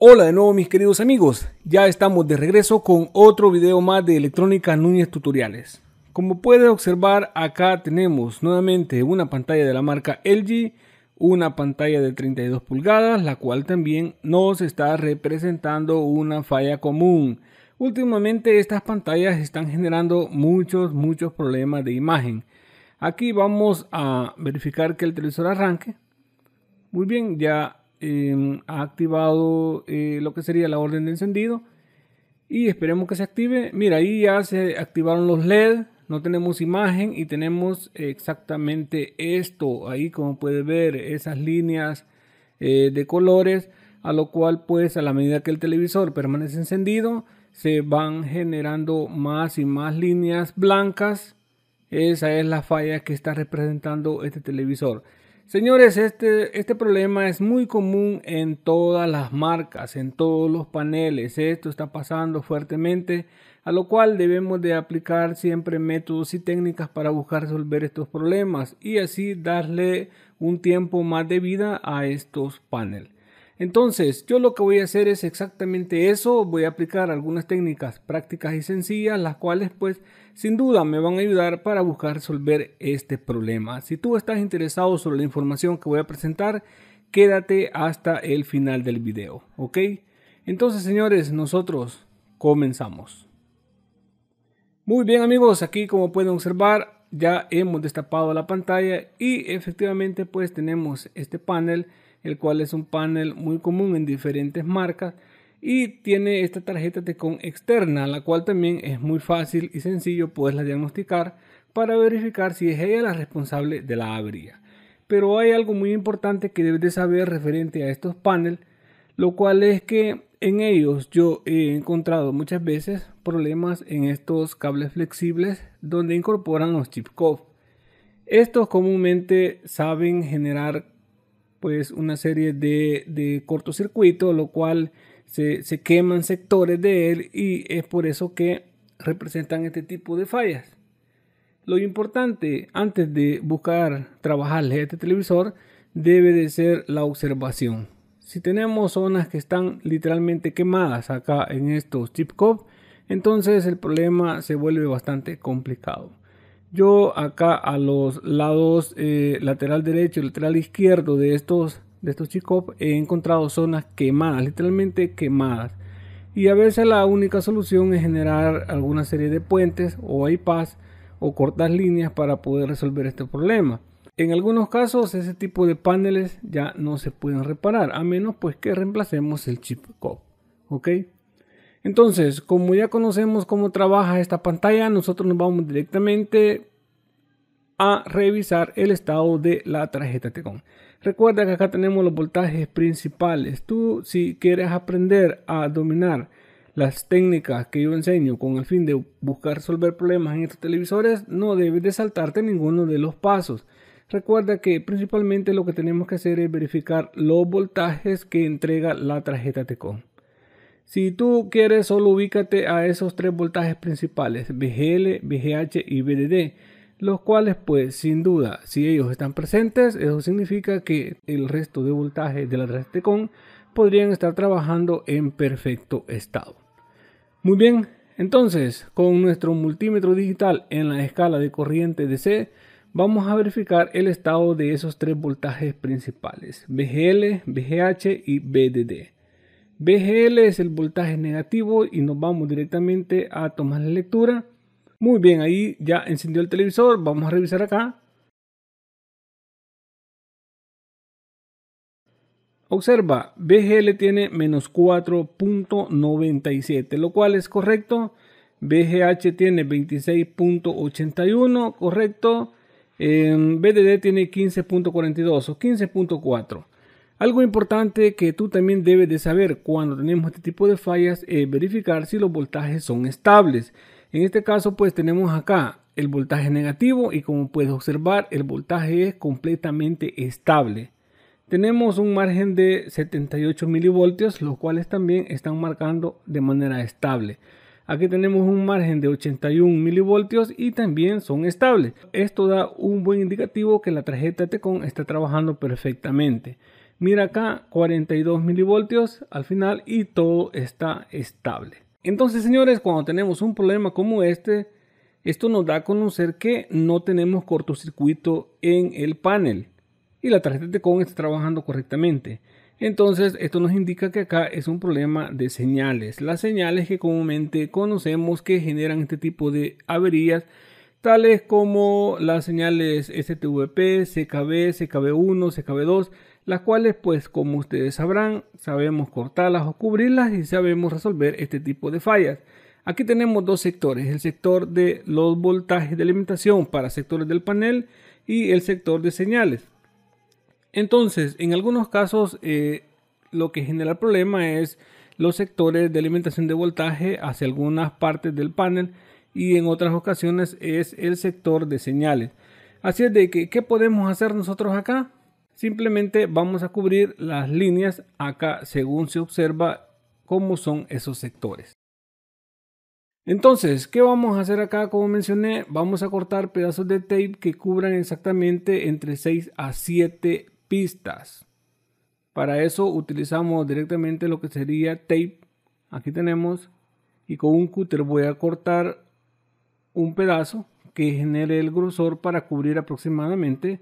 Hola de nuevo mis queridos amigos, ya estamos de regreso con otro video más de Electrónica Núñez Tutoriales. Como puedes observar acá tenemos nuevamente una pantalla de la marca LG, una pantalla de 32 pulgadas, la cual también nos está representando una falla común. Últimamente estas pantallas están generando muchos, muchos problemas de imagen. Aquí vamos a verificar que el televisor arranque. Muy bien, ya Em, ha activado eh, lo que sería la orden de encendido y esperemos que se active. Mira, ahí ya se activaron los LED, no tenemos imagen y tenemos exactamente esto. Ahí como puede ver, esas líneas eh, de colores, a lo cual pues a la medida que el televisor permanece encendido, se van generando más y más líneas blancas. Esa es la falla que está representando este televisor. Señores, este, este problema es muy común en todas las marcas, en todos los paneles. Esto está pasando fuertemente, a lo cual debemos de aplicar siempre métodos y técnicas para buscar resolver estos problemas y así darle un tiempo más de vida a estos paneles. Entonces, yo lo que voy a hacer es exactamente eso, voy a aplicar algunas técnicas prácticas y sencillas, las cuales pues sin duda me van a ayudar para buscar resolver este problema. Si tú estás interesado sobre la información que voy a presentar, quédate hasta el final del video, ¿ok? Entonces, señores, nosotros comenzamos. Muy bien amigos, aquí como pueden observar ya hemos destapado la pantalla y efectivamente pues tenemos este panel, el cual es un panel muy común en diferentes marcas y tiene esta tarjeta Tecon externa, la cual también es muy fácil y sencillo poderla diagnosticar para verificar si es ella la responsable de la avería. Pero hay algo muy importante que debes de saber referente a estos paneles, lo cual es que en ellos yo he encontrado muchas veces problemas en estos cables flexibles donde incorporan los chip Estos comúnmente saben generar pues una serie de, de cortocircuito, lo cual se, queman sectores de él y es por eso que representan este tipo de fallas. Lo importante antes de buscar trabajarle este televisor debe de ser la observación. Si tenemos zonas que están literalmente quemadas acá en estos chip entonces el problema se vuelve bastante complicado. Yo acá a los lados eh, lateral derecho y lateral izquierdo de estos de estos chicos he encontrado zonas quemadas, literalmente quemadas. Y a veces la única solución es generar alguna serie de puentes o bypass o cortas líneas para poder resolver este problema. En algunos casos ese tipo de paneles ya no se pueden reparar, a menos pues que reemplacemos el chip COP. ¿Ok? Entonces, como ya conocemos cómo trabaja esta pantalla, nosotros nos vamos directamente a revisar el estado de la tarjeta Tecon. Recuerda que acá tenemos los voltajes principales. Tú si quieres aprender a dominar las técnicas que yo enseño con el fin de buscar resolver problemas en estos televisores, no debes de saltarte ninguno de los pasos. Recuerda que principalmente lo que tenemos que hacer es verificar los voltajes que entrega la tarjeta TECOM. Si tú quieres, solo ubícate a esos tres voltajes principales, VGL, VGH y VDD los cuales pues sin duda si ellos están presentes eso significa que el resto de voltaje de la con podrían estar trabajando en perfecto estado. Muy bien, entonces con nuestro multímetro digital en la escala de corriente DC vamos a verificar el estado de esos tres voltajes principales VGL, VGH y VDD. VGL es el voltaje negativo y nos vamos directamente a tomar la lectura muy bien, ahí ya encendió el televisor. Vamos a revisar acá. Observa, BGL tiene menos 4.97, lo cual es correcto. BGH tiene 26.81, correcto. Eh, em, BDD tiene 15.42 o 15.4. Algo importante que tú también debes de saber cuando tenemos este tipo de fallas es verificar si los voltajes son estables. En este caso pues tenemos acá el voltaje negativo y como puedes observar el voltaje es completamente estable. Tenemos un margen de 78 milivoltios los cuales también están marcando de manera estable. Aquí tenemos un margen de 81 milivoltios y también son estables. Esto da un buen indicativo que la tarjeta Tecon está trabajando perfectamente. Mira acá 42 milivoltios al final y todo está estable. Entonces, señores, cuando tenemos un problema como este, esto nos da a conocer que no tenemos cortocircuito en el panel y la tarjeta de con está trabajando correctamente. Entonces, esto nos indica que acá es un problema de señales. Las señales que comúnmente conocemos que generan este tipo de averías tales como las señales STVP, CKB, CKB1, CKB2, las cuales pues como ustedes sabrán, sabemos cortarlas o cubrirlas y sabemos resolver este tipo de fallas. Aquí tenemos dos sectores, el sector de los voltajes de alimentación para sectores del panel y el sector de señales. Entonces, en algunos casos eh, lo que genera el problema es los sectores de alimentación de voltaje hacia algunas partes del panel y en otras ocasiones es el sector de señales. Así es de que, ¿qué podemos hacer nosotros acá? Simplemente vamos a cubrir las líneas acá según se observa cómo son esos sectores. Entonces, ¿qué vamos a hacer acá? Como mencioné, vamos a cortar pedazos de tape que cubran exactamente entre 6 a 7 pistas. Para eso utilizamos directamente lo que sería tape. Aquí tenemos. Y con un cúter voy a cortar un pedazo que genere el grosor para cubrir aproximadamente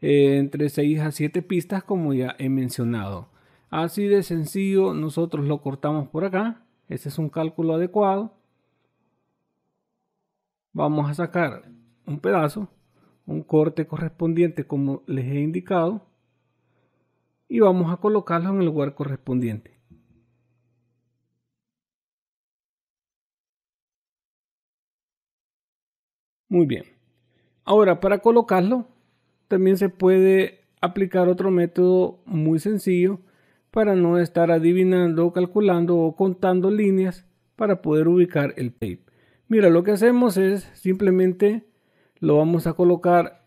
eh, entre 6 a 7 pistas como ya he mencionado. Así de sencillo nosotros lo cortamos por acá. Ese es un cálculo adecuado. Vamos a sacar un pedazo, un corte correspondiente como les he indicado y vamos a colocarlo en el lugar correspondiente. Muy bien. Ahora, para colocarlo, también se puede aplicar otro método muy sencillo para no estar adivinando, calculando o contando líneas para poder ubicar el tape. Mira, lo que hacemos es simplemente lo vamos a colocar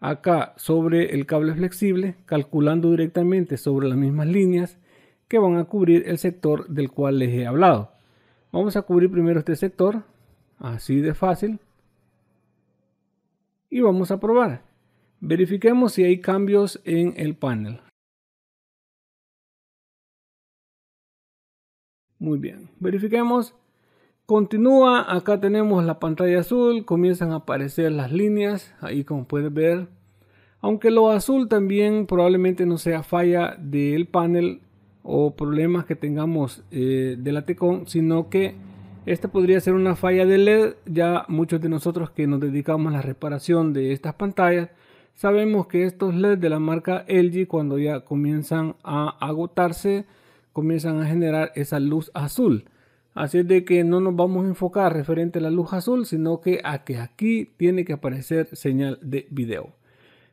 acá sobre el cable flexible, calculando directamente sobre las mismas líneas que van a cubrir el sector del cual les he hablado. Vamos a cubrir primero este sector, así de fácil y vamos a probar. Verifiquemos si hay cambios en el panel. Muy bien, verifiquemos. Continúa, acá tenemos la pantalla azul, comienzan a aparecer las líneas, ahí como puedes ver. Aunque lo azul también probablemente no sea falla del panel o problemas que tengamos eh, de la sino que esta podría ser una falla de LED, ya muchos de nosotros que nos dedicamos a la reparación de estas pantallas, sabemos que estos LED de la marca LG cuando ya comienzan a agotarse, comienzan a generar esa luz azul. Así es de que no nos vamos a enfocar referente a la luz azul, sino que a que aquí tiene que aparecer señal de video.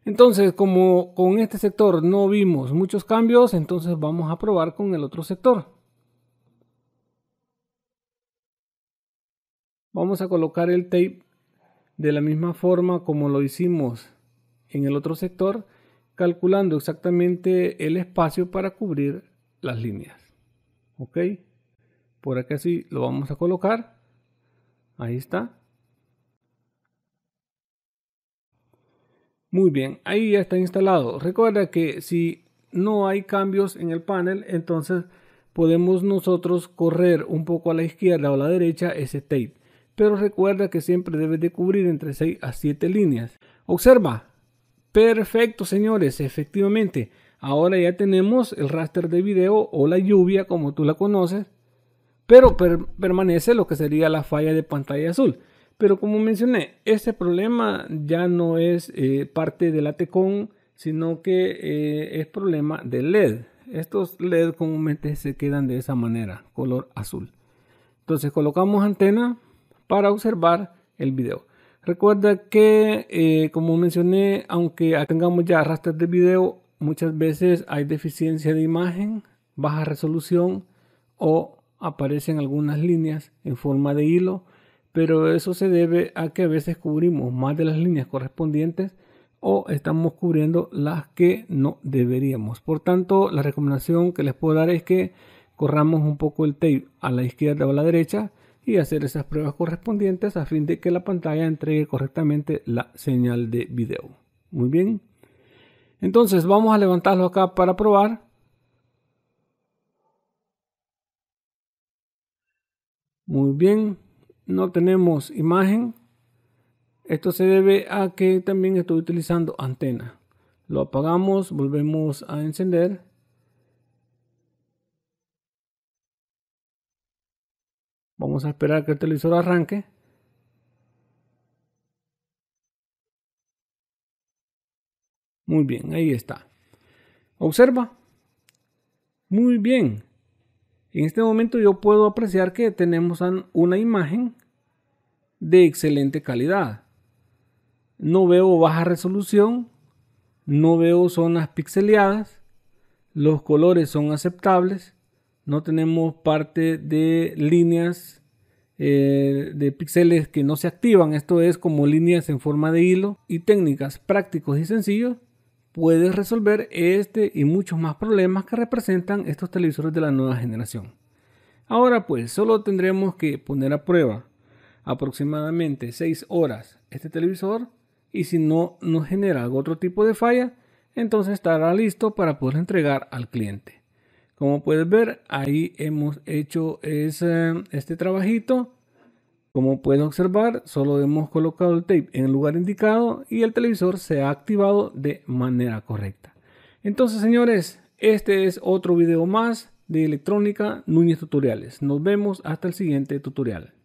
Entonces, como con este sector no vimos muchos cambios, entonces vamos a probar con el otro sector. Vamos a colocar el tape de la misma forma como lo hicimos en el otro sector, calculando exactamente el espacio para cubrir las líneas. ¿Ok? Por acá sí lo vamos a colocar. Ahí está. Muy bien, ahí ya está instalado. Recuerda que si no hay cambios en el panel, entonces podemos nosotros correr un poco a la izquierda o a la derecha ese tape pero recuerda que siempre debes de cubrir entre 6 a 7 líneas. Observa. Perfecto, señores, efectivamente. Ahora ya tenemos el raster de video o la lluvia como tú la conoces, pero permanece lo que sería la falla de pantalla azul. Pero como mencioné, este problema ya no es eh, parte de la TECON, sino que eh, es problema de LED. Estos LED comúnmente se quedan de esa manera, color azul. Entonces colocamos antena, para observar el video. Recuerda que, eh, como mencioné, aunque tengamos ya rastros de video, muchas veces hay deficiencia de imagen, baja resolución o aparecen algunas líneas en forma de hilo, pero eso se debe a que a veces cubrimos más de las líneas correspondientes o estamos cubriendo las que no deberíamos. Por tanto, la recomendación que les puedo dar es que corramos un poco el tape a la izquierda o a la derecha y hacer esas pruebas correspondientes a fin de que la pantalla entregue correctamente la señal de video. Muy bien. Entonces vamos a levantarlo acá para probar. Muy bien, no tenemos imagen. Esto se debe a que también estoy utilizando antena. Lo apagamos, volvemos a encender. Vamos a esperar que el televisor arranque. Muy bien, ahí está. Observa. Muy bien. En este momento yo puedo apreciar que tenemos una imagen de excelente calidad. No veo baja resolución, no veo zonas pixeleadas, los colores son aceptables no tenemos parte de líneas eh, de píxeles que no se activan. Esto es como líneas en forma de hilo y técnicas prácticos y sencillos. Puedes resolver este y muchos más problemas que representan estos televisores de la nueva generación. Ahora pues, solo tendremos que poner a prueba aproximadamente 6 horas este televisor y si no nos genera algún otro tipo de falla, entonces estará listo para poder entregar al cliente. Como puedes ver, ahí hemos hecho este trabajito. Como pueden observar, solo hemos colocado el tape en el lugar indicado y el televisor se ha activado de manera correcta. Entonces, señores, este es otro video más de electrónica Núñez Tutoriales. Nos vemos hasta el siguiente tutorial.